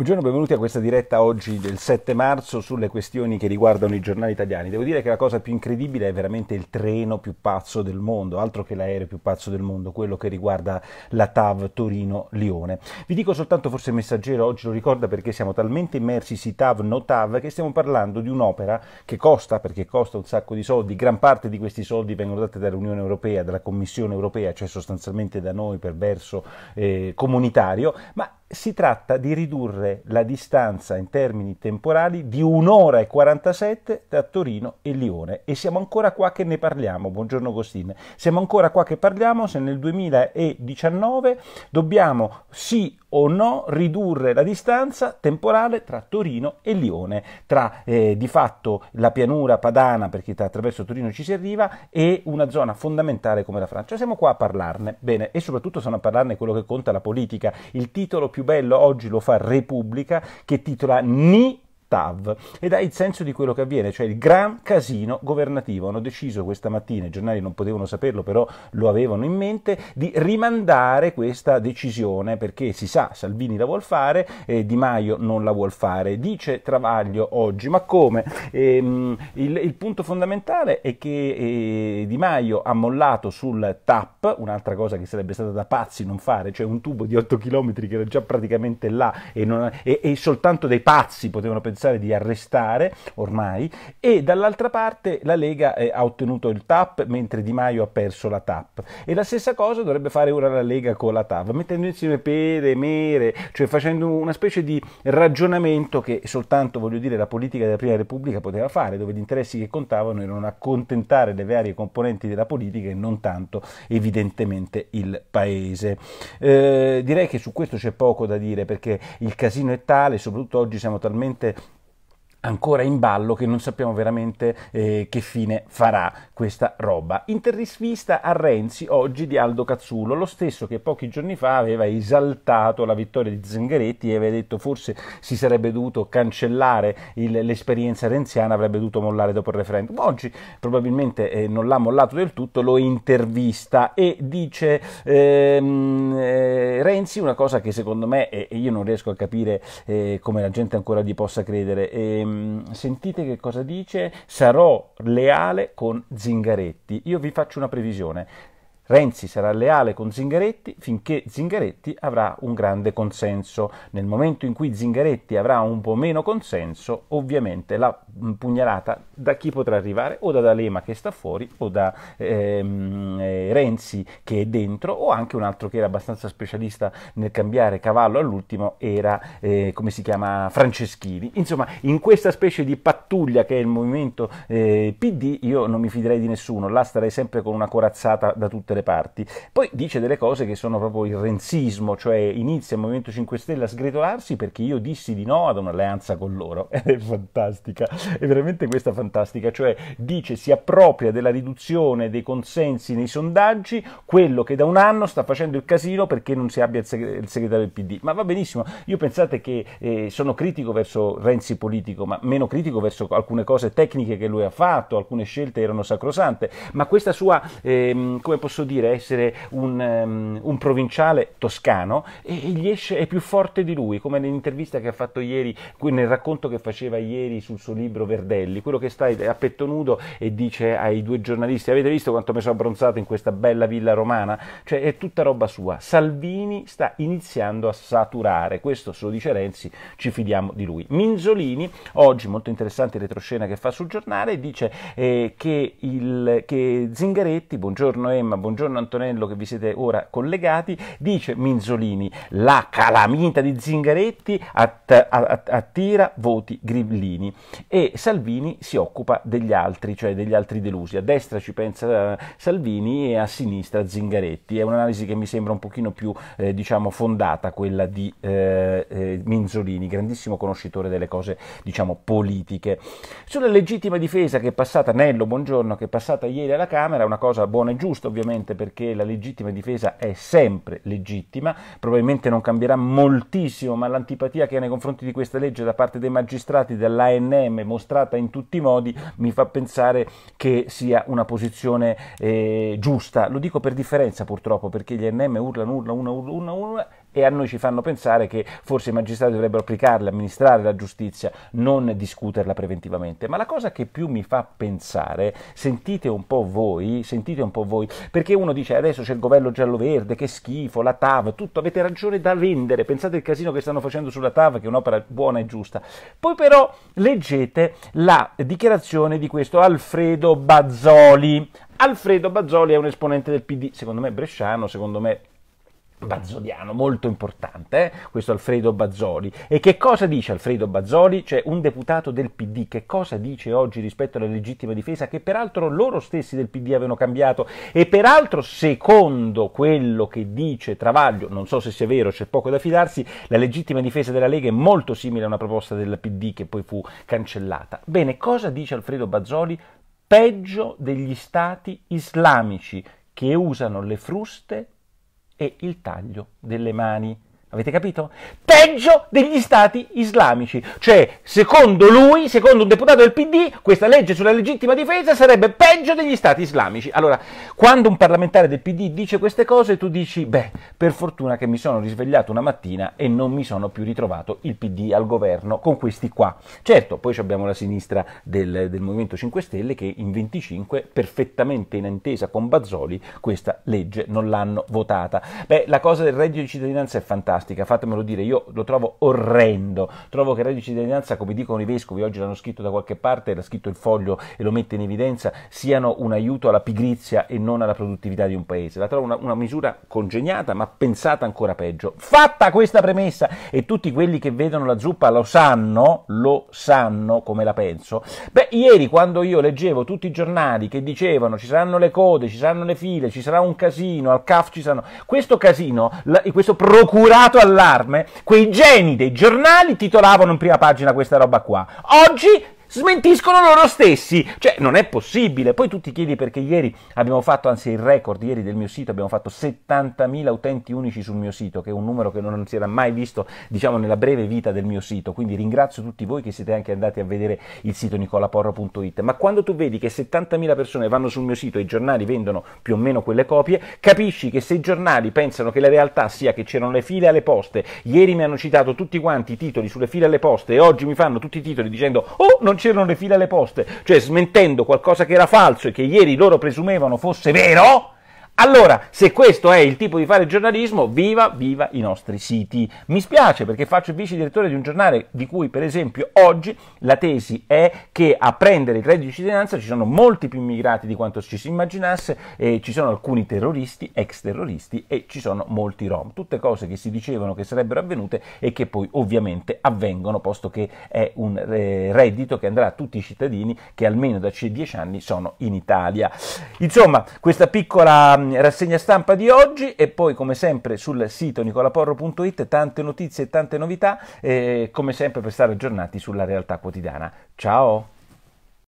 Buongiorno, benvenuti a questa diretta oggi del 7 marzo sulle questioni che riguardano i giornali italiani. Devo dire che la cosa più incredibile è veramente il treno più pazzo del mondo, altro che l'aereo più pazzo del mondo, quello che riguarda la TAV Torino-Lione. Vi dico soltanto, forse il messaggero oggi lo ricorda perché siamo talmente immersi si TAV no TAV che stiamo parlando di un'opera che costa, perché costa un sacco di soldi, gran parte di questi soldi vengono dati dall'Unione Europea, dalla Commissione Europea, cioè sostanzialmente da noi per verso eh, comunitario, ma si tratta di ridurre la distanza in termini temporali di un'ora e 47 da Torino e Lione e siamo ancora qua che ne parliamo, buongiorno Agostin, siamo ancora qua che parliamo se nel 2019 dobbiamo sì o no ridurre la distanza temporale tra Torino e Lione, tra eh, di fatto la pianura padana, perché attraverso Torino ci si arriva, e una zona fondamentale come la Francia. Siamo qua a parlarne, bene, e soprattutto sono a parlarne quello che conta la politica. Il titolo più bello oggi lo fa Repubblica, che titola Ni TAV ed ha il senso di quello che avviene, cioè il gran casino governativo. Hanno deciso questa mattina, i giornali non potevano saperlo, però lo avevano in mente, di rimandare questa decisione perché si sa, Salvini la vuole fare, eh, Di Maio non la vuole fare. Dice Travaglio oggi, ma come? Ehm, il, il, punto fondamentale è che eh, Di Maio ha mollato sul TAP, un'altra cosa che sarebbe stata da pazzi non fare, cioè un tubo di 8 km che era già praticamente là e, non, e, e soltanto dei pazzi potevano pensare pensare di arrestare ormai e dall'altra parte la Lega eh, ha ottenuto il TAP mentre Di Maio ha perso la TAP e la stessa cosa dovrebbe fare ora la Lega con la TAV mettendo insieme pere, mere, cioè facendo una specie di ragionamento che soltanto voglio dire la politica della Prima Repubblica poteva fare dove gli interessi che contavano erano accontentare le varie componenti della politica e non tanto evidentemente il paese. Eh, direi che su questo c'è poco da dire perché il casino è tale, soprattutto oggi siamo talmente ancora in ballo che non sappiamo veramente eh, che fine farà questa roba. Intervista a Renzi oggi di Aldo Cazzulo, lo stesso che pochi giorni fa aveva esaltato la vittoria di Zingaretti e aveva detto forse si sarebbe dovuto cancellare il, l'esperienza renziana, avrebbe dovuto mollare dopo il referendum. Oggi probabilmente eh, non l'ha mollato del tutto, lo intervista e dice ehm, eh, Renzi una cosa che secondo me, e eh, io non riesco a capire eh, come la gente ancora gli possa credere, ehm, Ehm, sentite che cosa dice, sarò leale con Zingaretti. Io vi faccio una previsione. Renzi sarà leale con Zingaretti finché Zingaretti avrà un grande consenso. Nel momento in cui Zingaretti avrà un po' meno consenso, ovviamente la pugnalata da chi potrà arrivare? O da D'Alema che sta fuori, o da ehm, eh, Renzi che è dentro, o anche un altro che era abbastanza specialista nel cambiare cavallo all'ultimo, era eh, come si chiama Franceschini. Insomma, in questa specie di pattuglia che è il movimento eh, PD, io non mi fiderei di nessuno, là starei sempre con una corazzata da tutte le le parti. Poi dice delle cose che sono proprio il renzismo, cioè inizia il Movimento 5 Stelle a sgretolarsi perché io dissi di no ad un'alleanza con loro. Ed è fantastica, è veramente questa fantastica, cioè dice si appropria della riduzione dei consensi nei sondaggi quello che da un anno sta facendo il casino perché non si abbia il, il segretario del PD. Ma va benissimo, io pensate che eh, sono critico verso Renzi politico, ma meno critico verso alcune cose tecniche che lui ha fatto, alcune scelte erano sacrosante, ma questa sua, ehm, come posso dire essere un, um, un provinciale toscano e, e gli esce, è più forte di lui, come nell'intervista che ha fatto ieri, nel racconto che faceva ieri sul suo libro Verdelli, quello che sta a petto nudo e dice ai due giornalisti, avete visto quanto mi sono abbronzato in questa bella villa romana? Cioè è tutta roba sua. Salvini sta iniziando a saturare, questo se lo dice Renzi, ci fidiamo di lui. Minzolini, oggi molto interessante retroscena che fa sul giornale, dice eh, che, il, che Zingaretti, buongiorno Emma, buongiorno buongiorno Antonello che vi siete ora collegati, dice Minzolini, la calamita di Zingaretti att- att- attira voti grillini e Salvini si occupa degli altri, cioè degli altri delusi. A destra ci pensa eh, Salvini e a sinistra Zingaretti. È un'analisi che mi sembra un pochino più eh, diciamo fondata quella di eh, eh, Minzolini, grandissimo conoscitore delle cose diciamo politiche. Sulla legittima difesa che è passata, Nello, buongiorno, che è passata ieri alla Camera, una cosa buona e giusta ovviamente importante perché la legittima difesa è sempre legittima, probabilmente non cambierà moltissimo, ma l'antipatia che ha nei confronti di questa legge da parte dei magistrati dell'ANM mostrata in tutti i modi mi fa pensare che sia una posizione eh, giusta. Lo dico per differenza purtroppo perché gli ANM urlano, urlano, urlano, urlano, urlano e a noi ci fanno pensare che forse i magistrati dovrebbero applicarle, amministrare la giustizia, non discuterla preventivamente. Ma la cosa che più mi fa pensare, sentite un po' voi, sentite un po' voi, perché uno dice adesso c'è il governo giallo-verde, che schifo, la TAV, tutto, avete ragione da vendere, pensate il casino che stanno facendo sulla TAV, che è un'opera buona e giusta. Poi però leggete la dichiarazione di questo Alfredo Bazzoli. Alfredo Bazzoli è un esponente del PD, secondo me bresciano, secondo me bazzoliano molto importante, eh? questo Alfredo Bazzoli. E che cosa dice Alfredo Bazzoli? Cioè un deputato del PD, che cosa dice oggi rispetto alla legittima difesa che peraltro loro stessi del PD avevano cambiato e peraltro secondo quello che dice Travaglio, non so se sia vero, c'è poco da fidarsi, la legittima difesa della Lega è molto simile a una proposta del PD che poi fu cancellata. Bene, cosa dice Alfredo Bazzoli? Peggio degli stati islamici che usano le fruste e il taglio delle mani. Avete capito? Peggio degli stati islamici. Cioè, secondo lui, secondo un deputato del PD, questa legge sulla legittima difesa sarebbe peggio degli stati islamici. Allora, quando un parlamentare del PD dice queste cose, tu dici, beh, per fortuna che mi sono risvegliato una mattina e non mi sono più ritrovato il PD al governo con questi qua. Certo, poi abbiamo la sinistra del, del Movimento 5 Stelle che in 25, perfettamente in intesa con Bazzoli, questa legge non l'hanno votata. Beh, la cosa del reddito di cittadinanza è fantastica fantastica, fatemelo dire, io lo trovo orrendo, trovo che il reddito di cittadinanza, come dicono i vescovi, oggi l'hanno scritto da qualche parte, l'ha scritto il foglio e lo mette in evidenza, siano un aiuto alla pigrizia e non alla produttività di un paese. La trovo una, una misura congegnata, ma pensata ancora peggio. Fatta questa premessa, e tutti quelli che vedono la zuppa lo sanno, lo sanno come la penso, beh, ieri quando io leggevo tutti i giornali che dicevano ci saranno le code, ci saranno le file, ci sarà un casino, al CAF ci saranno... Questo casino, la, questo procurato lato allarme, quei geni dei giornali titolavano in prima pagina questa roba qua. Oggi smentiscono loro stessi. Cioè, non è possibile. Poi tu ti chiedi perché ieri abbiamo fatto, anzi il record ieri del mio sito, abbiamo fatto 70.000 utenti unici sul mio sito, che è un numero che non si era mai visto, diciamo, nella breve vita del mio sito. Quindi ringrazio tutti voi che siete anche andati a vedere il sito nicolaporro.it. Ma quando tu vedi che 70.000 persone vanno sul mio sito e i giornali vendono più o meno quelle copie, capisci che se i giornali pensano che la realtà sia che c'erano le file alle poste, ieri mi hanno citato tutti quanti i titoli sulle file alle poste e oggi mi fanno tutti i titoli dicendo "Oh, non c'erano le file alle poste, cioè smentendo qualcosa che era falso e che ieri loro presumevano fosse vero, allora, se questo è il tipo di fare giornalismo, viva, viva i nostri siti. Mi spiace perché faccio il vice direttore di un giornale di cui, per esempio, oggi la tesi è che a prendere il reddito di cittadinanza ci sono molti più immigrati di quanto ci si immaginasse, eh, ci sono alcuni terroristi, ex terroristi e ci sono molti rom. Tutte cose che si dicevano che sarebbero avvenute e che poi ovviamente avvengono, posto che è un eh, reddito che andrà a tutti i cittadini che almeno da 10 anni sono in Italia. Insomma, questa piccola Ehm, rassegna stampa di oggi e poi come sempre sul sito nicolaporro.it tante notizie e tante novità, eh, come sempre per stare aggiornati sulla realtà quotidiana. Ciao!